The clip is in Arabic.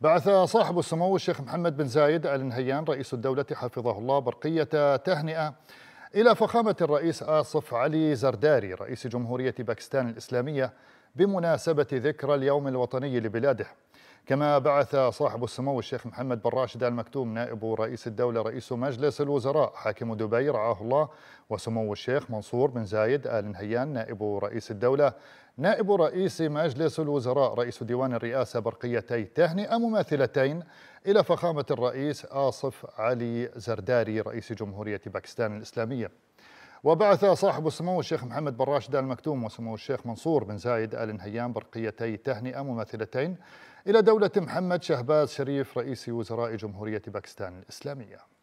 بعث صاحب السمو الشيخ محمد بن زايد آل نهيان رئيس الدولة حفظه الله برقية تهنئة إلى فخامة الرئيس آصف علي زرداري رئيس جمهورية باكستان الإسلامية بمناسبة ذكرى اليوم الوطني لبلاده كما بعث صاحب السمو الشيخ محمد بن راشد آل مكتوم نائب رئيس الدولة رئيس مجلس الوزراء حاكم دبي رعاه الله وسمو الشيخ منصور بن زايد آل نهيان نائب رئيس الدولة نائب رئيس مجلس الوزراء رئيس ديوان الرئاسة برقيتي تهنئة مماثلتين إلى فخامة الرئيس آصف علي زرداري رئيس جمهورية باكستان الإسلامية وبعث صاحب السمو الشيخ محمد بن راشد ال مكتوم وسمو الشيخ منصور بن زايد ال نهيان برقيتي تهنئه مماثلتين الى دوله محمد شهباز شريف رئيس وزراء جمهوريه باكستان الاسلاميه